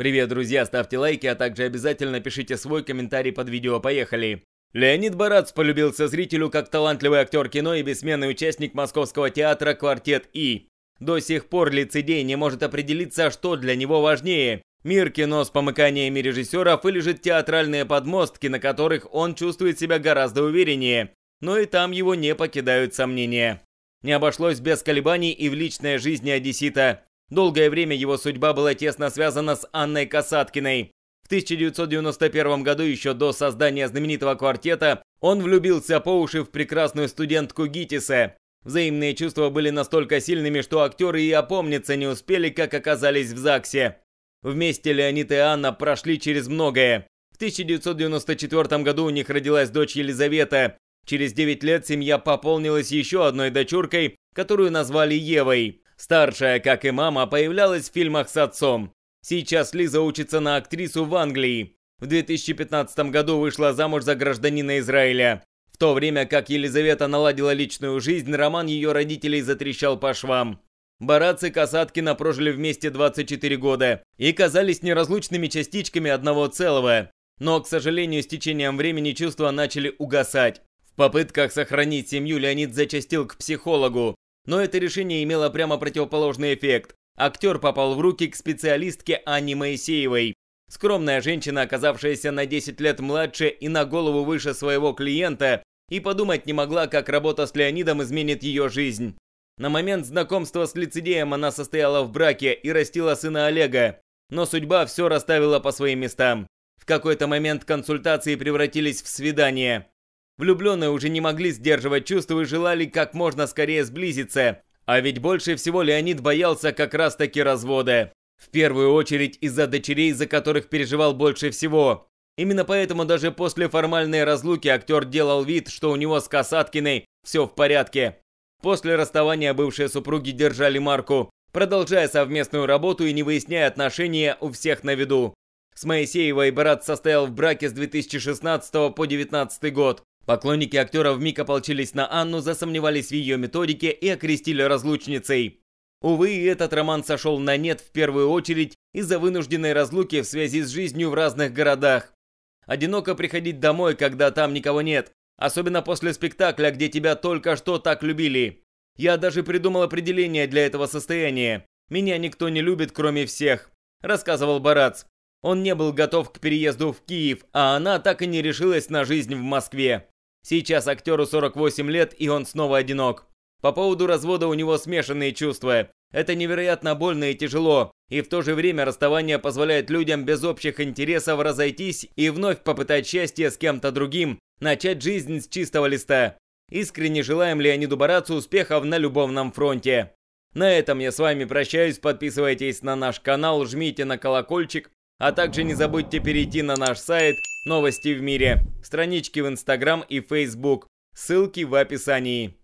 Привет, друзья, ставьте лайки, а также обязательно пишите свой комментарий под видео «Поехали». Леонид Барац полюбился зрителю как талантливый актер кино и бессменный участник московского театра «Квартет И». До сих пор лицедей не может определиться, что для него важнее – мир кино с помыканиями режиссеров или же театральные подмостки, на которых он чувствует себя гораздо увереннее, но и там его не покидают сомнения. Не обошлось без колебаний и в личной жизни одессита. Долгое время его судьба была тесно связана с Анной Касаткиной. В 1991 году, еще до создания знаменитого квартета, он влюбился по уши в прекрасную студентку Гитисе. Взаимные чувства были настолько сильными, что актеры и опомниться не успели, как оказались в ЗАГСе. Вместе Леонид и Анна прошли через многое. В 1994 году у них родилась дочь Елизавета. Через 9 лет семья пополнилась еще одной дочуркой, которую назвали Евой. Старшая, как и мама, появлялась в фильмах с отцом. Сейчас Лиза учится на актрису в Англии. В 2015 году вышла замуж за гражданина Израиля. В то время как Елизавета наладила личную жизнь, роман ее родителей затрещал по швам. Барац и Касаткина прожили вместе 24 года и казались неразлучными частичками одного целого. Но, к сожалению, с течением времени чувства начали угасать. В попытках сохранить семью Леонид зачастил к психологу, но это решение имело прямо противоположный эффект. Актер попал в руки к специалистке Анне Моисеевой. Скромная женщина, оказавшаяся на 10 лет младше и на голову выше своего клиента, и подумать не могла, как работа с Леонидом изменит ее жизнь. На момент знакомства с лицедеем она состояла в браке и растила сына Олега, но судьба все расставила по своим местам. В какой-то момент консультации превратились в свидание. Влюбленные уже не могли сдерживать чувства и желали как можно скорее сблизиться. А ведь больше всего Леонид боялся как раз-таки развода. В первую очередь из-за дочерей, за которых переживал больше всего. Именно поэтому даже после формальной разлуки актер делал вид, что у него с Касаткиной все в порядке. После расставания бывшие супруги держали марку, продолжая совместную работу и не выясняя отношения у всех на виду. С Моисеевой брат состоял в браке с 2016 по 2019 год. Поклонники актера вмиг ополчились на Анну, засомневались в ее методике и окрестили разлучницей. Увы, этот роман сошел на нет в первую очередь из-за вынужденной разлуки в связи с жизнью в разных городах. Одиноко приходить домой, когда там никого нет, особенно после спектакля, где тебя только что так любили. Я даже придумал определение для этого состояния. Меня никто не любит, кроме всех, рассказывал Барац. Он не был готов к переезду в Киев, а она так и не решилась на жизнь в Москве. Сейчас актеру 48 лет, и он снова одинок. По поводу развода у него смешанные чувства. Это невероятно больно и тяжело, и в то же время расставание позволяет людям без общих интересов разойтись и вновь попытать счастье с кем-то другим, начать жизнь с чистого листа. Искренне желаем Леониду Барацу успехов на любовном фронте. На этом я с вами прощаюсь, подписывайтесь на наш канал, жмите на колокольчик, а также не забудьте перейти на наш сайт «Новости в мире», странички в Инстаграм и Фейсбук. Ссылки в описании.